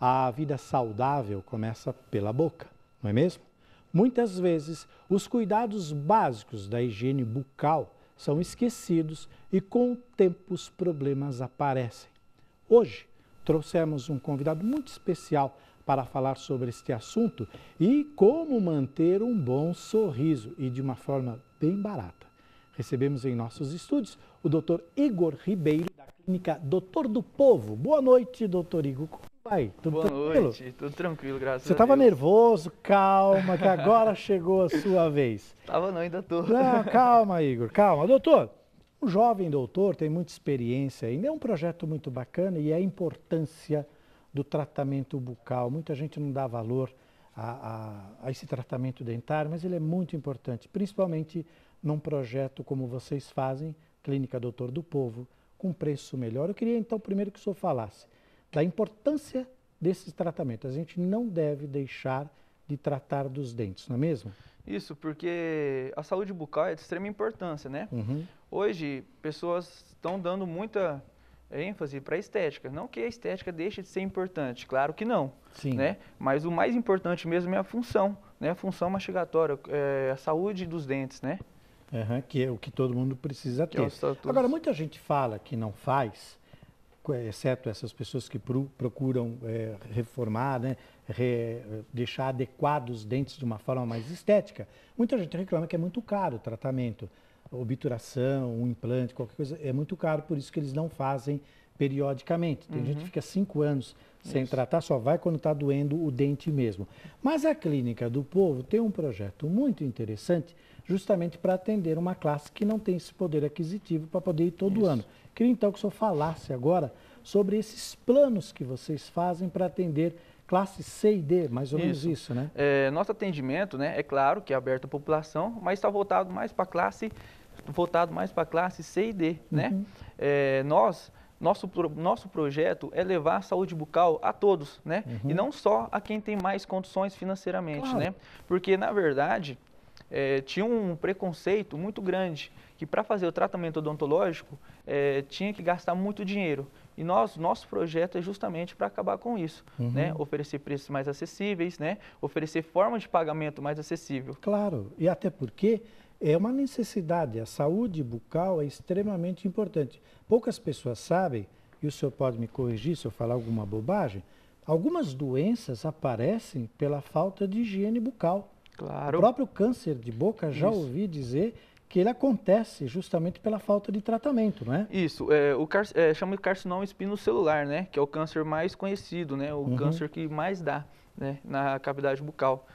A vida saudável começa pela boca, não é mesmo? Muitas vezes, os cuidados básicos da higiene bucal são esquecidos e, com o tempo, os problemas aparecem. Hoje, trouxemos um convidado muito especial para falar sobre este assunto e como manter um bom sorriso e de uma forma bem barata. Recebemos em nossos estúdios o Dr. Igor Ribeiro, da Clínica Doutor do Povo. Boa noite, Dr. Igor pai? Tudo Boa tranquilo? noite, tudo tranquilo, graças Você a Deus. Você estava nervoso, calma, que agora chegou a sua vez. Tava não, ainda tô. Não, calma, Igor, calma. Doutor, um jovem doutor tem muita experiência ainda, né? é um projeto muito bacana e é a importância do tratamento bucal. Muita gente não dá valor a, a, a esse tratamento dentário, mas ele é muito importante, principalmente num projeto como vocês fazem, Clínica Doutor do Povo, com preço melhor. Eu queria então primeiro que o senhor falasse da importância desses tratamentos. A gente não deve deixar de tratar dos dentes, não é mesmo? Isso, porque a saúde bucal é de extrema importância, né? Uhum. Hoje, pessoas estão dando muita ênfase para a estética. Não que a estética deixe de ser importante, claro que não. Sim. Né? Mas o mais importante mesmo é a função, né? A função mastigatória, é a saúde dos dentes, né? Uhum, que é o que todo mundo precisa é ter. Agora, muita gente fala que não faz é, exceto essas pessoas que procuram é, reformar, né, re, deixar adequados os dentes de uma forma mais estética, muita gente reclama que é muito caro o tratamento. Obturação, um implante, qualquer coisa, é muito caro, por isso que eles não fazem periodicamente. Tem uhum. gente que uhum. fica cinco anos sem Isso. tratar só vai quando está doendo o dente mesmo. Mas a Clínica do Povo tem um projeto muito interessante justamente para atender uma classe que não tem esse poder aquisitivo para poder ir todo Isso. ano. Queria então que o senhor falasse agora sobre esses planos que vocês fazem para atender classe C e D, mais ou menos isso, isso né? É, nosso atendimento, né, é claro que é aberto à população, mas está voltado mais para a classe, voltado mais para classe C e D, né? uhum. né? É, nós nosso, nosso projeto é levar a saúde bucal a todos, né? Uhum. E não só a quem tem mais condições financeiramente, claro. né? Porque, na verdade, é, tinha um preconceito muito grande que para fazer o tratamento odontológico é, tinha que gastar muito dinheiro. E nós, nosso projeto é justamente para acabar com isso, uhum. né? Oferecer preços mais acessíveis, né? Oferecer forma de pagamento mais acessível. Claro, e até porque é uma necessidade. A saúde bucal é extremamente importante. Poucas pessoas sabem, e o senhor pode me corrigir se eu falar alguma bobagem, algumas doenças aparecem pela falta de higiene bucal. Claro. O próprio câncer de boca, já Isso. ouvi dizer que ele acontece justamente pela falta de tratamento, não é? Isso, é, o car é, chama de carcinoma espinocelular, né? Que é o câncer mais conhecido, né? O uhum. câncer que mais dá né? na cavidade bucal.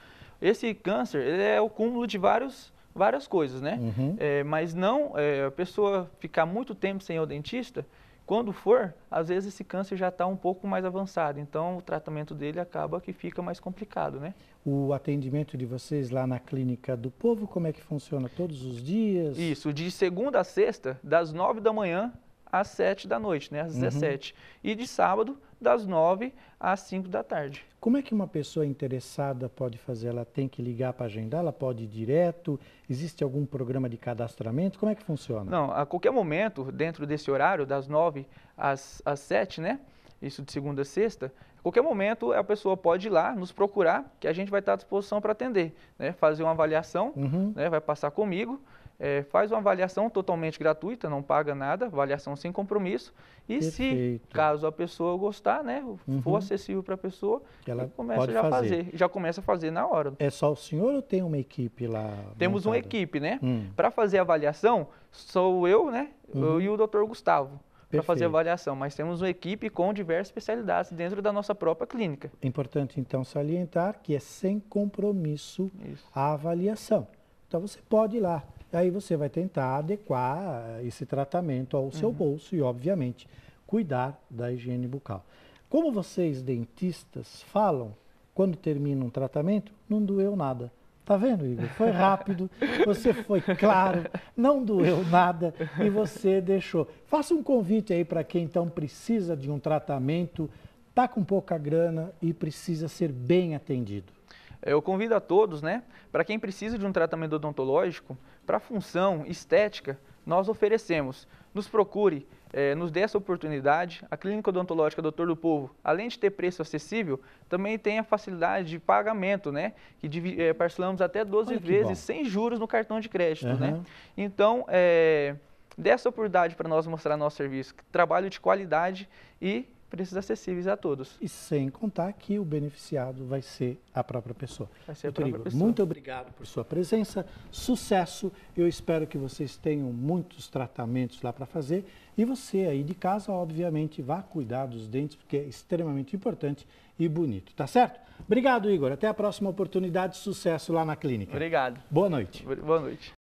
Esse câncer ele é o cúmulo de vários várias coisas, né? Uhum. É, mas não é, a pessoa ficar muito tempo sem ir ao dentista, quando for, às vezes esse câncer já está um pouco mais avançado, então o tratamento dele acaba que fica mais complicado, né? O atendimento de vocês lá na Clínica do Povo, como é que funciona? Todos os dias? Isso, de segunda a sexta, das nove da manhã às sete da noite, né? Às uhum. 17. E de sábado, das 9 às 5 da tarde. Como é que uma pessoa interessada pode fazer? Ela tem que ligar para agendar? Ela pode ir direto? Existe algum programa de cadastramento? Como é que funciona? Não, a qualquer momento, dentro desse horário, das 9 às, às 7, né? Isso de segunda a sexta, qualquer momento a pessoa pode ir lá nos procurar, que a gente vai estar à disposição para atender, né? fazer uma avaliação, uhum. né? vai passar comigo, é, faz uma avaliação totalmente gratuita, não paga nada, avaliação sem compromisso. E Perfeito. se, caso a pessoa gostar, né, for uhum. acessível para a pessoa, ela começa já fazer. fazer. Já começa a fazer na hora. É só o senhor ou tem uma equipe lá? Temos montada? uma equipe, né? Hum. Para fazer a avaliação, sou eu, né, uhum. eu e o doutor Gustavo para fazer avaliação, mas temos uma equipe com diversas especialidades dentro da nossa própria clínica. Importante então salientar que é sem compromisso Isso. a avaliação. Então você pode ir lá, aí você vai tentar adequar eh, esse tratamento ao uhum. seu bolso e obviamente cuidar da higiene bucal. Como vocês dentistas falam quando termina um tratamento, não doeu nada. Tá vendo, Igor? Foi rápido, você foi claro, não doeu nada e você deixou. Faça um convite aí para quem então precisa de um tratamento, tá com pouca grana e precisa ser bem atendido. Eu convido a todos, né, para quem precisa de um tratamento odontológico, para função estética, nós oferecemos. Nos procure, eh, nos dê essa oportunidade. A Clínica Odontológica Doutor do Povo, além de ter preço acessível, também tem a facilidade de pagamento, né? Que eh, parcelamos até 12 vezes bom. sem juros no cartão de crédito, uhum. né? Então, é, dê essa oportunidade para nós mostrar nosso serviço, trabalho de qualidade e preços acessíveis a todos. E sem contar que o beneficiado vai ser a própria pessoa. Vai ser a própria pessoa. Muito obrigado por sua presença, sucesso. Eu espero que vocês tenham muitos tratamentos lá para fazer. E você aí de casa, obviamente, vá cuidar dos dentes, porque é extremamente importante e bonito, tá certo? Obrigado, Igor. Até a próxima oportunidade. Sucesso lá na clínica. Obrigado. Boa noite. Boa noite.